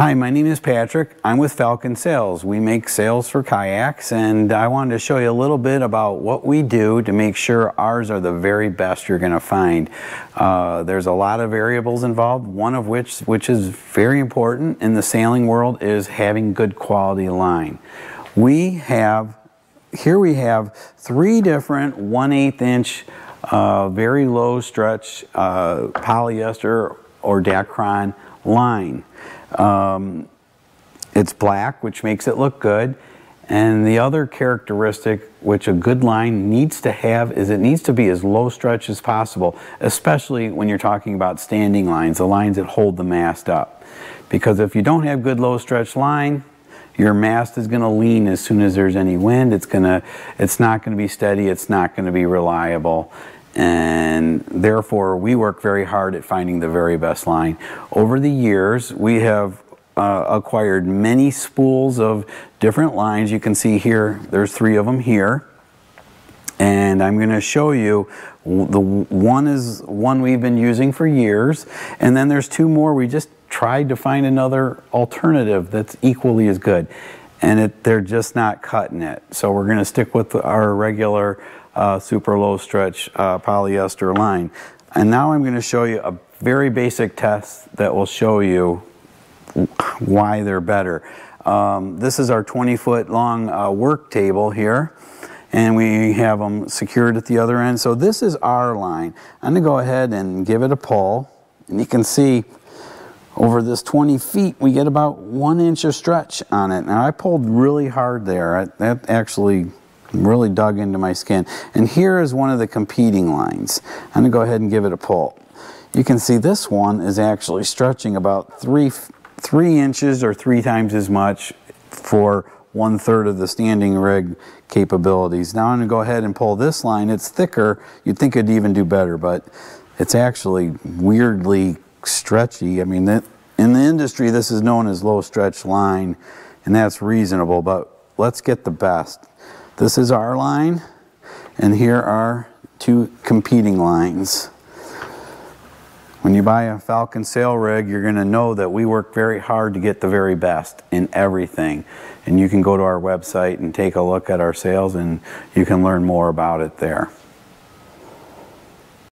Hi, my name is Patrick. I'm with Falcon Sales. We make sales for kayaks, and I wanted to show you a little bit about what we do to make sure ours are the very best you're going to find. Uh, there's a lot of variables involved, one of which, which is very important in the sailing world, is having good quality line. We have, here we have three different 1 8 inch uh, very low stretch uh, polyester or Dacron line. Um, it's black, which makes it look good. And the other characteristic which a good line needs to have is it needs to be as low stretch as possible, especially when you're talking about standing lines, the lines that hold the mast up. Because if you don't have good low stretch line, your mast is going to lean as soon as there's any wind. It's going to, it's not going to be steady. It's not going to be reliable and therefore we work very hard at finding the very best line. Over the years, we have uh, acquired many spools of different lines. You can see here, there's three of them here. And I'm going to show you the one is one we've been using for years, and then there's two more we just tried to find another alternative that's equally as good, and it, they're just not cutting it. So we're going to stick with our regular uh, super low stretch uh, polyester line. And now I'm going to show you a very basic test that will show you why they're better. Um, this is our 20 foot long uh, work table here and we have them secured at the other end. So this is our line. I'm going to go ahead and give it a pull and you can see over this 20 feet we get about one inch of stretch on it. Now I pulled really hard there. I, that actually really dug into my skin. And here is one of the competing lines. I'm going to go ahead and give it a pull. You can see this one is actually stretching about three, three inches or three times as much for one third of the standing rig capabilities. Now I'm going to go ahead and pull this line. It's thicker. You'd think it'd even do better, but it's actually weirdly stretchy. I mean, in the industry, this is known as low stretch line, and that's reasonable, but let's get the best. This is our line, and here are two competing lines. When you buy a Falcon sail rig, you're going to know that we work very hard to get the very best in everything. And you can go to our website and take a look at our sales, and you can learn more about it there.